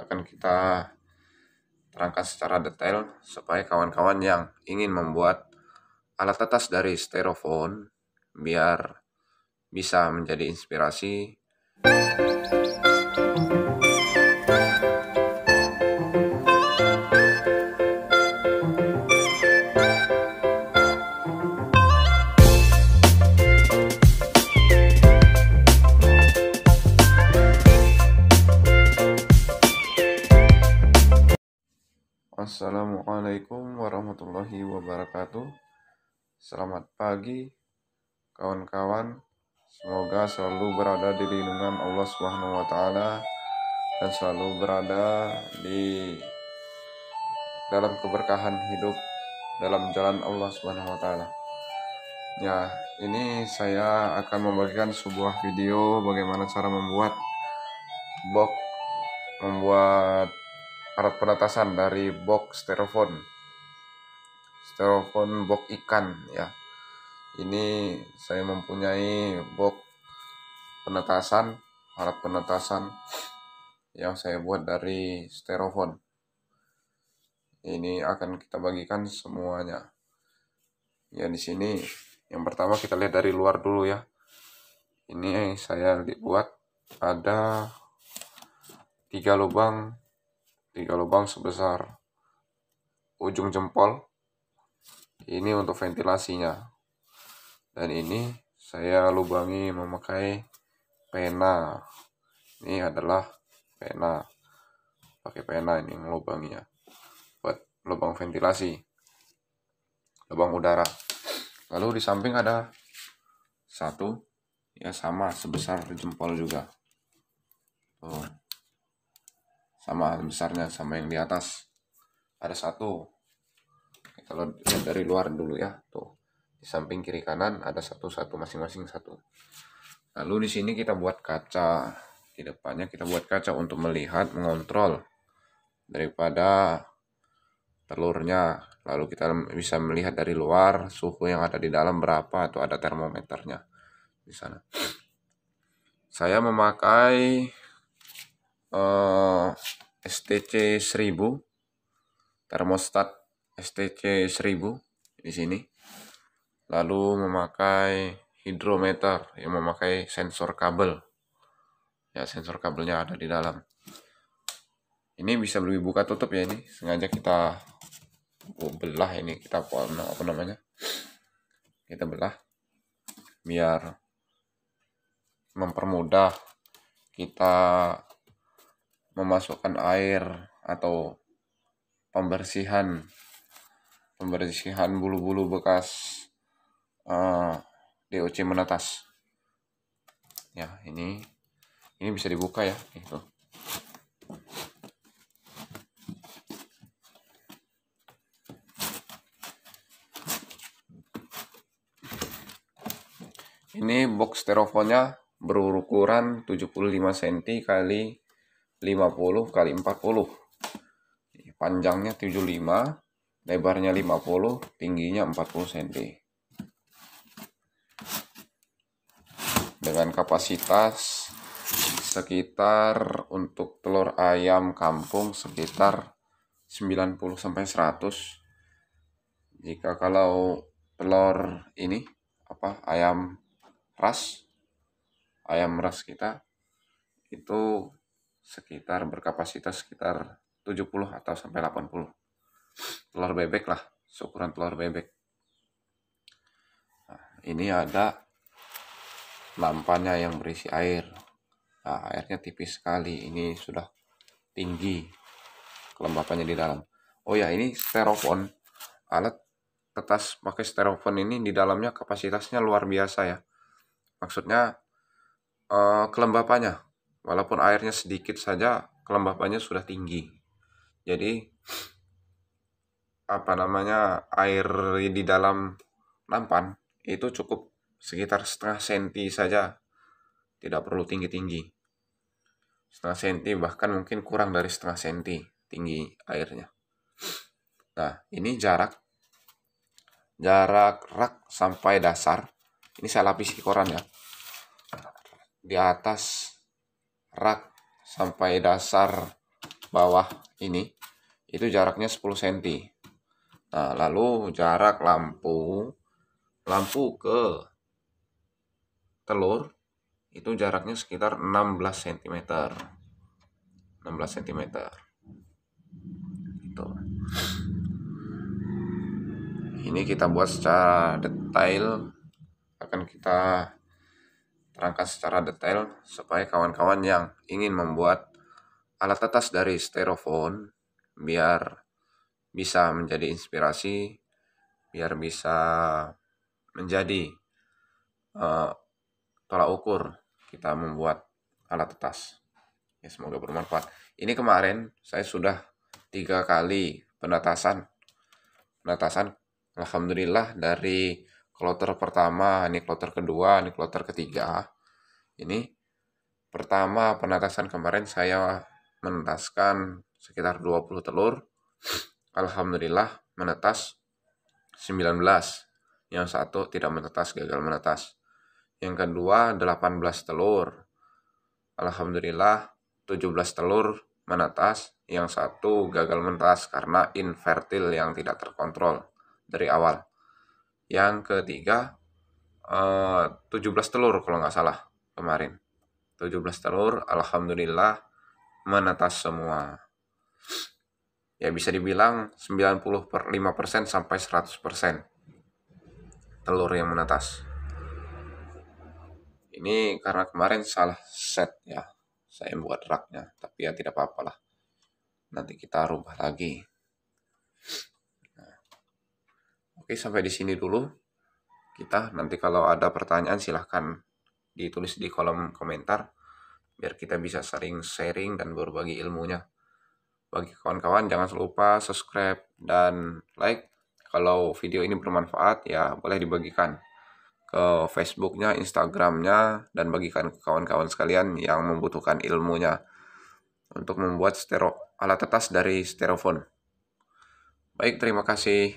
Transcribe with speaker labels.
Speaker 1: akan kita terangkan secara detail supaya kawan-kawan yang ingin membuat alat tetas dari styrofoam biar bisa menjadi inspirasi Assalamualaikum warahmatullahi wabarakatuh. Selamat pagi, kawan-kawan. Semoga selalu berada di lindungan Allah Subhanahu wa Ta'ala dan selalu berada di dalam keberkahan hidup dalam jalan Allah Subhanahu wa Ta'ala. Ya, ini saya akan membagikan sebuah video bagaimana cara membuat box membuat alat penetasan dari box styrofoam styrofoam box ikan ya ini saya mempunyai box penetasan alat penetasan yang saya buat dari styrofoam ini akan kita bagikan semuanya ya di sini yang pertama kita lihat dari luar dulu ya ini saya dibuat ada tiga lubang tiga lubang sebesar ujung jempol ini untuk ventilasinya dan ini saya lubangi memakai pena ini adalah pena pakai pena ini lubangnya buat lubang ventilasi lubang udara lalu di samping ada satu ya sama sebesar jempol juga tuh sama besarnya sama yang di atas ada satu kalau lihat dari luar dulu ya tuh di samping kiri kanan ada satu satu masing-masing satu lalu di sini kita buat kaca di depannya kita buat kaca untuk melihat mengontrol daripada telurnya lalu kita bisa melihat dari luar suhu yang ada di dalam berapa atau ada termometernya di sana saya memakai uh, STC 1000 termostat STC 1000 di sini lalu memakai hidrometer yang memakai sensor kabel ya sensor kabelnya ada di dalam ini bisa lebih buka tutup ya ini sengaja kita belah ini kita apa namanya kita belah biar mempermudah kita memasukkan air atau pembersihan pembersihan bulu-bulu bekas uh, eh, DOC menetas ya ini ini bisa dibuka ya itu ini box sterofoamnya berukuran 75 cm kali 50 kali 40 panjangnya 75 lebarnya 50 tingginya 40 cm dengan kapasitas sekitar untuk telur ayam kampung sekitar 90 sampai 100 jika kalau telur ini apa ayam ras ayam ras kita itu sekitar berkapasitas sekitar 70 atau sampai 80 telur bebek lah seukuran telur bebek nah, ini ada lampanya yang berisi air nah, airnya tipis sekali ini sudah tinggi kelembapannya di dalam oh ya ini sterofon alat kertas pakai sterofon ini di dalamnya kapasitasnya luar biasa ya maksudnya eh, kelembapannya Walaupun airnya sedikit saja, kelembapannya sudah tinggi. Jadi apa namanya air di dalam nampan itu cukup sekitar setengah senti saja, tidak perlu tinggi-tinggi. Setengah senti bahkan mungkin kurang dari setengah senti tinggi airnya. Nah ini jarak jarak rak sampai dasar. Ini saya lapisi koran ya. Di atas rak sampai dasar bawah ini itu jaraknya 10 cm. Nah, lalu jarak lampu lampu ke telur itu jaraknya sekitar 16 cm. 16 cm. Itu. Ini kita buat secara detail akan kita terangkat secara detail supaya kawan-kawan yang ingin membuat alat tetas dari styrofoam biar bisa menjadi inspirasi, biar bisa menjadi uh, tolak ukur kita membuat alat tetas. Ya semoga bermanfaat. Ini kemarin saya sudah tiga kali penetasan, penetasan alhamdulillah dari kloter pertama, ini kloter kedua, ini kloter ketiga. Ini pertama penetasan kemarin saya menetaskan sekitar 20 telur. Alhamdulillah menetas 19. Yang satu tidak menetas, gagal menetas. Yang kedua 18 telur. Alhamdulillah 17 telur menetas, yang satu gagal menetas karena invertil yang tidak terkontrol dari awal yang ketiga eh, uh, 17 telur kalau nggak salah kemarin 17 telur alhamdulillah menetas semua ya bisa dibilang 90 per 5% sampai 100% telur yang menetas ini karena kemarin salah set ya saya buat raknya tapi ya tidak apa-apa lah nanti kita rubah lagi Oke, sampai di sini dulu. Kita nanti kalau ada pertanyaan silahkan ditulis di kolom komentar biar kita bisa sering sharing dan berbagi ilmunya. Bagi kawan-kawan jangan lupa subscribe dan like. Kalau video ini bermanfaat ya boleh dibagikan ke Facebooknya, Instagramnya, dan bagikan ke kawan-kawan sekalian yang membutuhkan ilmunya untuk membuat stereo, alat tetas dari stereofon. Baik, terima kasih.